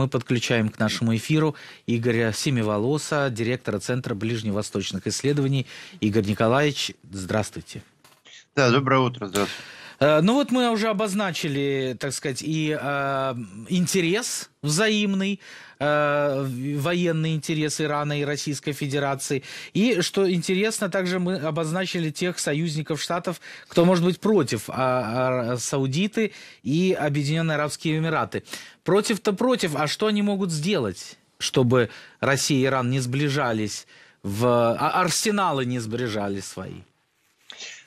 Мы подключаем к нашему эфиру Игоря Семиволоса, директора Центра ближневосточных исследований. Игорь Николаевич, здравствуйте. Да, доброе утро, здравствуйте. Э, ну вот мы уже обозначили, так сказать, и э, интерес взаимный, э, военный интерес Ирана и Российской Федерации. И, что интересно, также мы обозначили тех союзников Штатов, кто может быть против э, э, Саудиты и Объединенные Арабские Эмираты. Против-то против, а что они могут сделать, чтобы Россия и Иран не сближались, в... а арсеналы не сближали свои?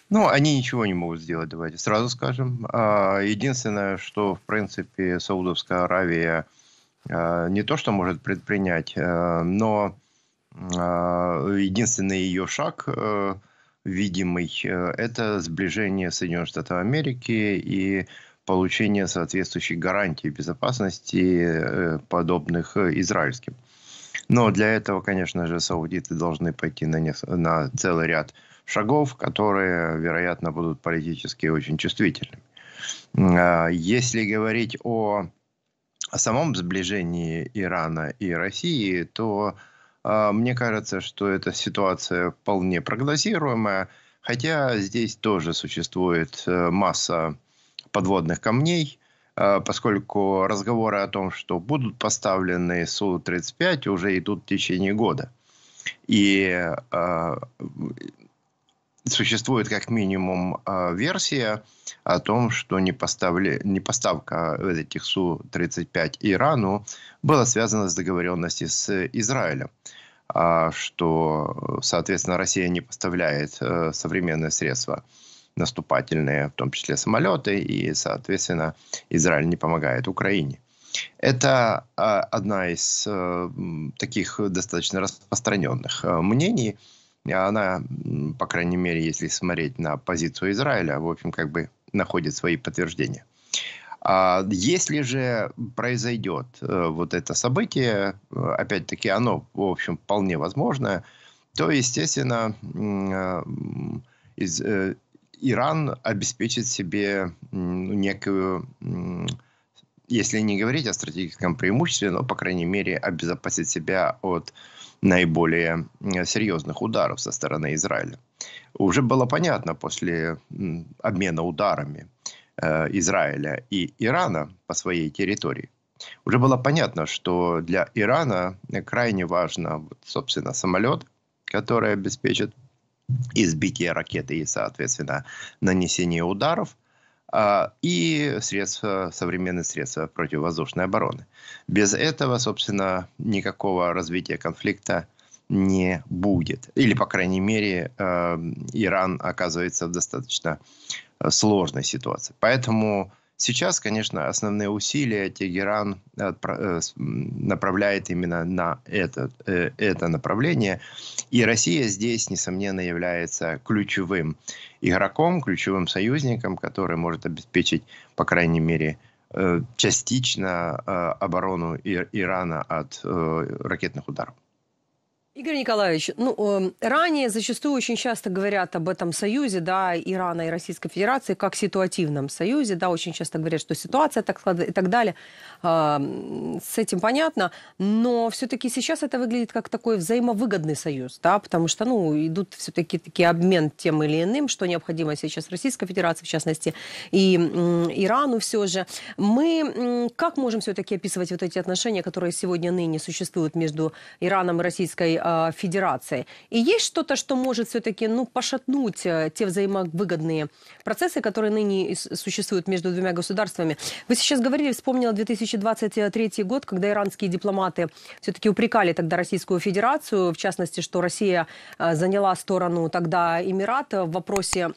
Ну, они ничего не могут сделать, давайте сразу скажем. А, единственное, что, в принципе, Саудовская Аравия а, не то, что может предпринять, а, но единственный ее шаг видимый – это сближение Соединенных Штатов Америки и получение соответствующей гарантии безопасности, э, подобных э, израильским. Но для этого, конечно же, саудиты должны пойти на, на целый ряд шагов, которые, вероятно, будут политически очень чувствительными. А, если говорить о, самом сближении Ирана и России, то а, мне кажется, что эта ситуация вполне прогнозируемая, хотя здесь тоже существует э, масса подводных камней, э, поскольку разговоры о том, что будут поставлены Су-35, уже идут в течение года. И э, существует как минимум а, версия о том, что не не поставка этих Су-35 Ирану была связана с договоренностью с Израилем а, что, соответственно, Россия не поставляет э, современные средства наступательные, в том числе самолеты, и, соответственно, Израиль не помогает Украине. Это а, одна из э, таких достаточно распространенных э, мнений, она, по крайней мере, если смотреть на позицию Израиля, в общем, как бы находит свои подтверждения. А если же произойдет э, вот это событие, э, опять-таки оно, в общем, вполне возможно, то, естественно, э, из, Иран обеспечит себе некую если не говорить о стратегическом преимуществе, но, по крайней мере, обезопасить себя от наиболее серьезных ударов со стороны Израиля. Уже было понятно после обмена ударами э, Израиля и Ирана по своей территории, уже было понятно, что для Ирана э, крайне важно, собственно, самолет, который обеспечит избитие ракеты и, соответственно, нанесение ударов. А, и средств, современные средства противовоздушной обороны. Без этого, собственно, никакого развития конфликта не будет. Или, по крайней мере, эм, Иран оказывается в достаточно э, сложной ситуации. Поэтому Сейчас, конечно, основные усилия Тегеран э, э, направляет именно на это, э, это направление. И Россия здесь, несомненно, является ключевым игроком, ключевым союзником, который может обеспечить, по крайней мере, частично оборону Ирана от ракетных ударов. Игорь Николаевич, ну, эм, ранее зачастую очень часто говорят об этом союзе, да, Ирана и Российской Федерации, как ситуативном союзе, да, очень часто говорят, что ситуация так складывается и так далее. Эм, с этим понятно, но все-таки сейчас это выглядит как такой взаимовыгодный союз, да, потому что, ну, идут все-таки такие обмен тем или иным, что необходимо сейчас Российской Федерации, в частности, и Ирану все же. Мы как можем все-таки описывать вот эти отношения, которые сегодня ныне существуют между Ираном и Российской а, федерации. И есть что-то, что может все-таки ну, пошатнуть э, те взаимовыгодные процессы, которые ныне существуют между двумя государствами. Вы сейчас говорили, вспомнила 2023 год, когда иранские дипломаты все-таки упрекали тогда Российскую Федерацию, в частности, что Россия э, заняла сторону тогда Эмират в вопросе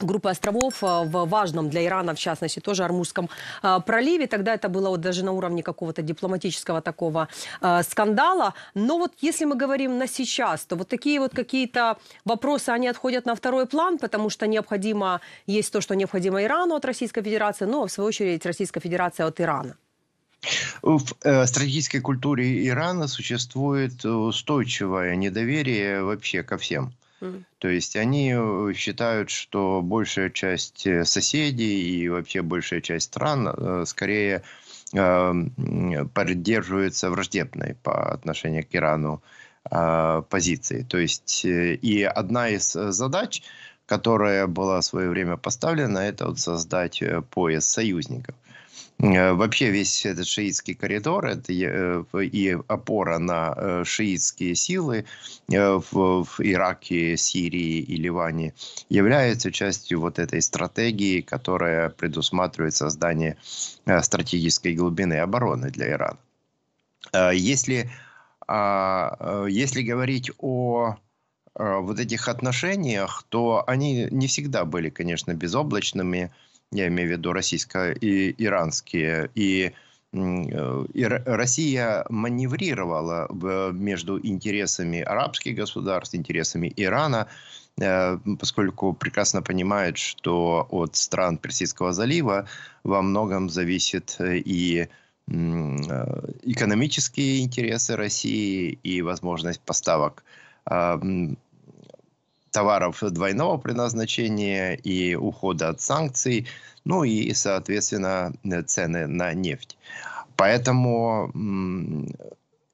группы островов э, в важном для Ирана, в частности, тоже Армузском э, проливе. Тогда это было вот даже на уровне какого-то дипломатического такого э, скандала. Но вот если мы говорим на сейчас, то вот такие вот какие-то вопросы, они отходят на второй план, потому что необходимо, есть то, что необходимо Ирану от Российской Федерации, но ну, а в свою очередь Российская Федерация от Ирана. В стратегической культуре Ирана существует устойчивое недоверие вообще ко всем. То есть они э, считают, что большая часть э, соседей и вообще большая часть стран э, скорее эм, поддерживается враждебной по отношению к Ирану позиции. То есть и одна из задач, которая была в свое время поставлена, это вот создать пояс союзников. Э, вообще весь этот шиитский коридор это э, и опора на э, шиитские силы в Ираке, Сирии и Ливане является частью вот этой стратегии, которая предусматривает создание стратегической глубины обороны для Ирана. Если, а, если говорить о вот этих отношениях, то они не всегда были, конечно, безоблачными я имею в виду и иранские и, э, и Россия маневрировала между интересами арабских государств, интересами Ирана, э, поскольку прекрасно понимает, что от стран Персидского залива во многом зависят э, и экономические интересы России и возможность поставок а, товаров двойного предназначения и ухода от санкций, ну и, соответственно, цены на нефть. Поэтому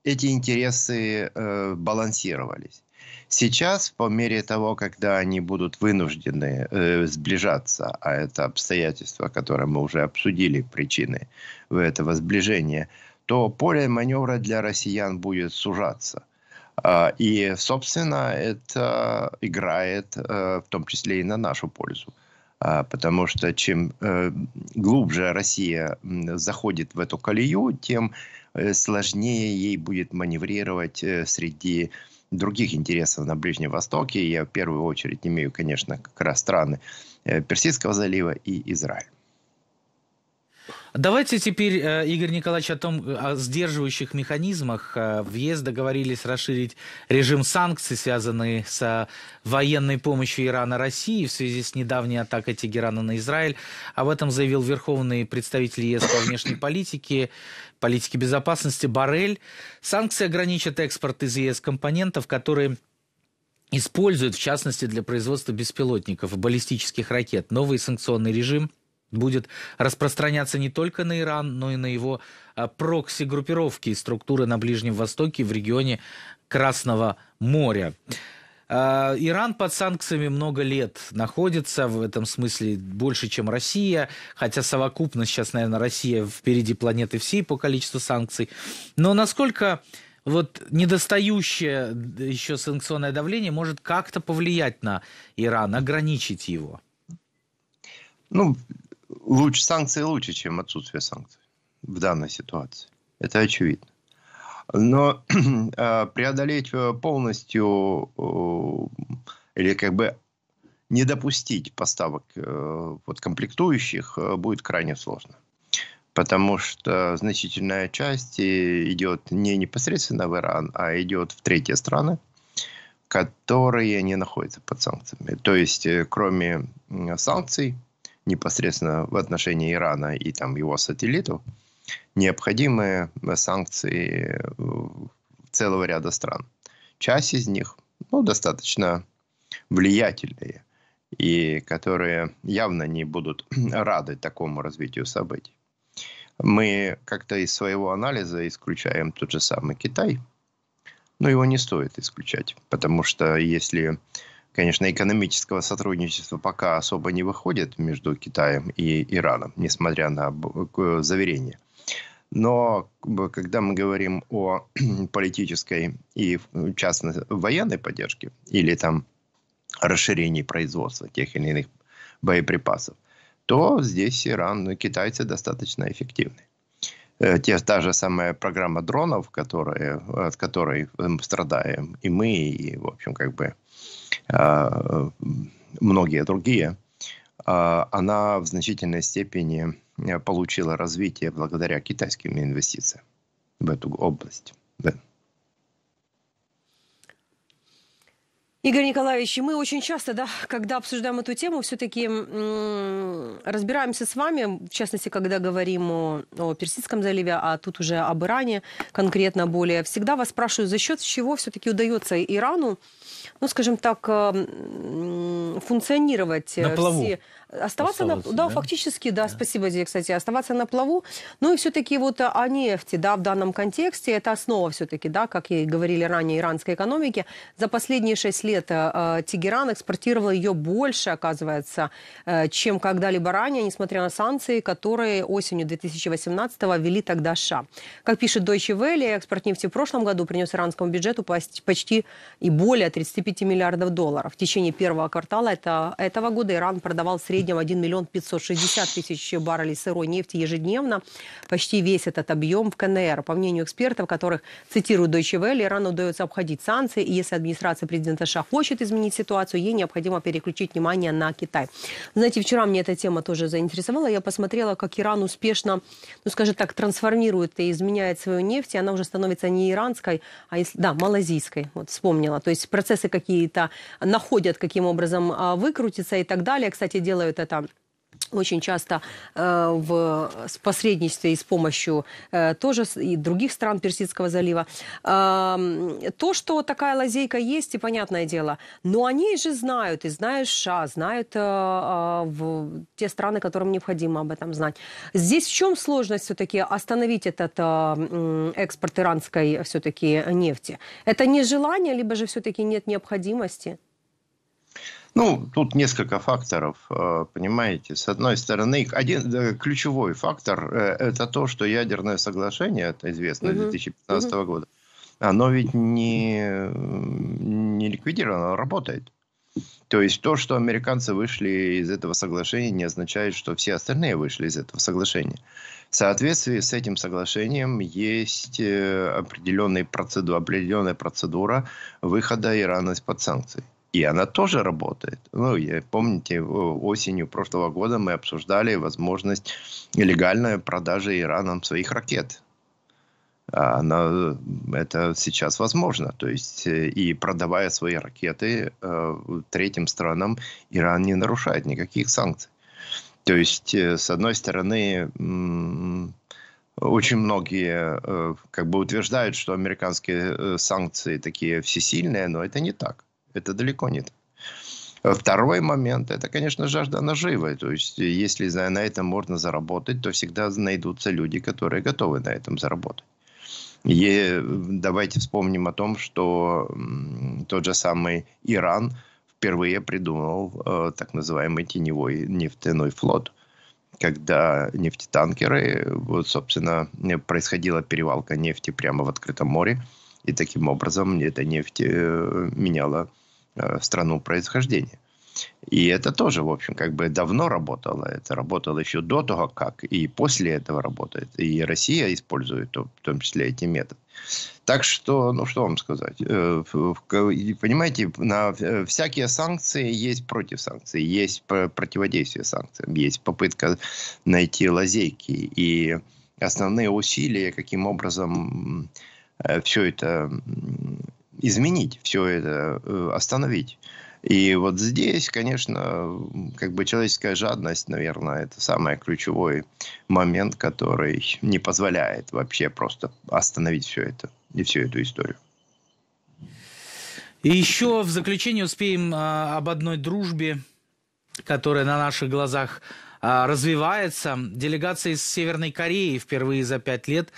эти интересы э, балансировались. Сейчас, по мере того, когда они будут вынуждены э, сближаться, а это обстоятельства, которые мы уже обсудили, причины этого сближения, то поле маневра для россиян будет сужаться. А, и, собственно, это играет э, в том числе и на нашу пользу. А, потому что чем э, глубже Россия заходит в эту колею, тем э, сложнее ей будет маневрировать среди других интересов на Ближнем Востоке. Я в первую очередь имею, конечно, как раз страны Персидского залива и Израиль. Давайте теперь, э, Игорь Николаевич, о том, э, о сдерживающих механизмах. Э, въезд договорились расширить режим санкций, связанные с военной помощью Ирана России в связи с недавней атакой Тегерана на Израиль. Об этом заявил верховный представитель ЕС по внешней политике, политике безопасности Барель. Санкции ограничат экспорт из ЕС компонентов, которые используют, в частности, для производства беспилотников баллистических ракет. Новый санкционный режим – будет распространяться не только на Иран, но и на его а, прокси-группировки и структуры на Ближнем Востоке в регионе Красного моря. А, Иран под санкциями много лет находится, в этом смысле больше, чем Россия, хотя совокупно сейчас, наверное, Россия впереди планеты всей по количеству санкций. Но насколько вот недостающее э, еще санкционное давление может как-то повлиять на Иран, ограничить его? Ну, лучше, санкции лучше, чем отсутствие санкций в данной ситуации. Это очевидно. Но а, преодолеть э, полностью или как бы не допустить поставок э, вот, комплектующих э, будет крайне сложно. Потому что значительная часть идет не непосредственно в Иран, а идет в третьи страны, которые не находятся под санкциями. То есть, кроме санкций, непосредственно в отношении Ирана и там его сателлитов, необходимы санкции э, целого ряда стран. Часть из них ну, достаточно влиятельные и которые явно не будут рады такому развитию событий. Мы как-то из своего анализа исключаем тот же самый Китай, но его не стоит исключать, потому что если конечно, экономического сотрудничества пока особо не выходит между Китаем и Ираном, несмотря на заверение. Но когда мы говорим о политической и, в частности, военной поддержке или там расширении производства тех или иных боеприпасов, то здесь Иран, ну, китайцы достаточно эффективны. Э, те, та же самая программа дронов, которые, от которой эм, страдаем и мы, и, в общем, как бы Э, многие другие, э, она в значительной степени э, получила развитие благодаря китайским инвестициям в эту область. Да. Игорь Николаевич, мы очень часто, да, когда обсуждаем эту тему, все-таки разбираемся с вами, в частности, когда говорим о, о Персидском заливе, а тут уже об Иране конкретно более. Всегда вас спрашиваю, за счет чего все-таки удается Ирану ну, скажем так, э, функционировать. Э, На плаву. Все Оставаться, на, да, да, фактически, да, да, спасибо, тебе кстати, оставаться на плаву. Ну и все-таки вот о нефти, да, в данном контексте, это основа все-таки, да, как и говорили ранее, иранской экономики. За последние шесть лет э, э Тегеран экспортировал ее больше, оказывается, э, чем когда-либо ранее, несмотря на санкции, которые осенью 2018-го ввели тогда США. Как пишет Deutsche Welle, экспорт нефти в прошлом году принес иранскому бюджету почти и более 35 миллиардов долларов. В течение первого квартала это, этого года Иран продавал средний среднем 1 миллион 560 тысяч баррелей сырой нефти ежедневно. Почти весь этот объем в КНР. По мнению экспертов, которых цитируют Deutsche Welle, Ирану удается обходить санкции. И если администрация президента США хочет изменить ситуацию, ей необходимо переключить внимание на Китай. Знаете, вчера мне эта тема тоже заинтересовала. Я посмотрела, как Иран успешно, ну скажем так, трансформирует и изменяет свою нефть. И она уже становится не иранской, а если, да, малазийской. Вот вспомнила. То есть процессы какие-то находят, каким образом а, выкрутиться и так далее. Кстати, делают Делают это очень часто э, в посредничестве и с помощью э, тоже и других стран Персидского залива. Э, то, что такая лазейка есть, и понятное дело, но они же знают, и знают США, знают э, э, в те страны, которым необходимо об этом знать. Здесь в чем сложность все-таки остановить этот э, экспорт иранской все-таки нефти? Это нежелание, либо же все-таки нет необходимости? Ну, тут несколько факторов, э, понимаете. С одной стороны, один э, ключевой фактор э, – это то, что ядерное соглашение, это известно, 2015 угу. года, оно ведь не, не ликвидировано, оно работает. То есть то, что американцы вышли из этого соглашения, не означает, что все остальные вышли из этого соглашения. В соответствии с этим соглашением есть определенная процедура, определенная процедура выхода Ирана из-под санкций. И она тоже работает. Ну, помните, осенью прошлого года мы обсуждали возможность нелегальной продажи Ираном своих ракет. А она, это сейчас возможно. То есть, э, и продавая свои ракеты э, третьим странам, Иран не нарушает никаких санкций. То есть, э, с одной стороны, очень многие как бы утверждают, что американские санкции такие всесильные, но это не так. Это далеко нет. Второй момент – это, конечно, жажда наживы. То есть, если на этом можно заработать, то всегда найдутся люди, которые готовы на этом заработать. И давайте вспомним о том, что тот же самый Иран впервые придумал э, так называемый теневой нефтяной флот, когда нефтетанкеры, вот, собственно, происходила перевалка нефти прямо в открытом море, и таким образом эта нефть э, меняла Э, страну происхождения. И это тоже, в общем, как бы давно работало. Это работало еще до того, как и после этого работает. И Россия использует в том числе эти методы. Так что, ну что вам сказать? Э, понимаете, на э, всякие санкции есть против санкций, есть противодействие санкциям, есть попытка найти лазейки. И основные усилия, каким образом все это изменить все это, э, остановить. И вот здесь, конечно, как бы человеческая жадность, наверное, это самый ключевой момент, который не позволяет вообще просто остановить все это и всю эту историю. И еще в заключение успеем а, об одной дружбе, которая на наших глазах а, развивается. Делегация из Северной Кореи впервые за пять лет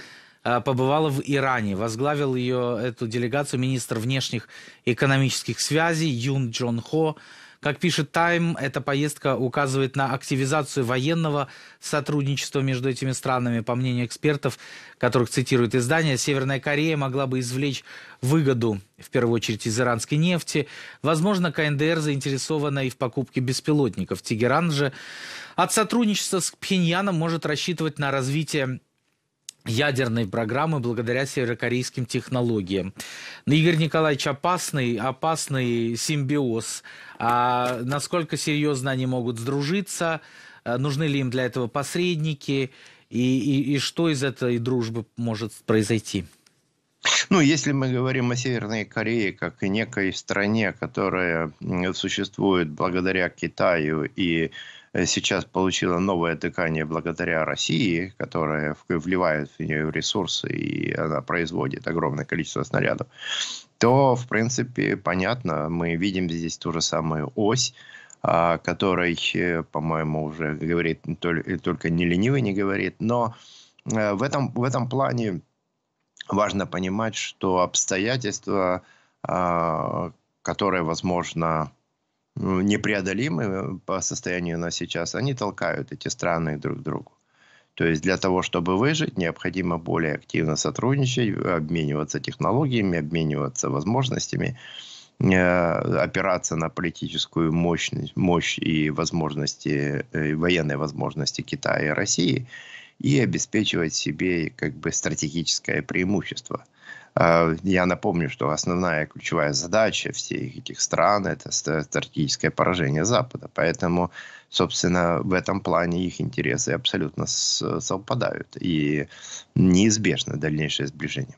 Э, побывала в Иране. Возглавил ее, эту делегацию, министр внешних экономических связей Юн Джон Хо. Как пишет Тайм, эта поездка указывает на активизацию военного сотрудничества между этими странами. По мнению экспертов, которых цитирует издание, Северная Корея могла бы извлечь выгоду, в первую очередь, из иранской нефти. Возможно, КНДР заинтересована и в покупке беспилотников. Тегеран же от сотрудничества с Пхеньяном может рассчитывать на развитие ядерной программы благодаря северокорейским технологиям. Ну, Игорь Николаевич, опасный, опасный симбиоз. А насколько серьезно они могут сдружиться? А нужны ли им для этого посредники? И, и, и что из этой дружбы может произойти? Ну, если мы говорим о Северной Корее как о некой стране, которая существует благодаря Китаю и Э, сейчас получила новое дыхание благодаря России, которая вливает в нее ресурсы, и она производит огромное количество снарядов, то, в принципе, понятно, мы видим здесь ту же самую ось, а, которой, э, по-моему, уже говорит э, только не ленивый не говорит, но в этом, в этом плане важно понимать, что обстоятельства, а, которые, возможно, ну, непреодолимы э, по состоянию на сейчас, они толкают эти страны друг к другу. То есть для того, чтобы выжить, необходимо более активно сотрудничать, обмениваться технологиями, обмениваться возможностями, э, опираться на политическую мощность, мощь и возможности, э, и военные возможности Китая и России и обеспечивать себе как бы стратегическое преимущество. А, я напомню, что основная ключевая задача всех этих стран – это стратегическое поражение Запада. Поэтому, собственно, в этом плане их интересы абсолютно совпадают. И неизбежно дальнейшее сближение.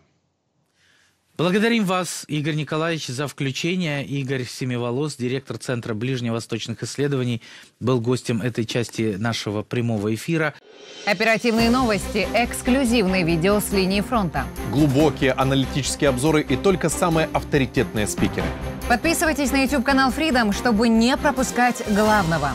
Благодарим вас, Игорь Николаевич, за включение. Игорь Семиволос, директор Центра ближневосточных исследований, был гостем этой части нашего прямого эфира. Оперативные новости, эксклюзивные видео с линии фронта. Глубокие аналитические обзоры и только самые авторитетные спикеры. Подписывайтесь на YouTube-канал Freedom, чтобы не пропускать главного.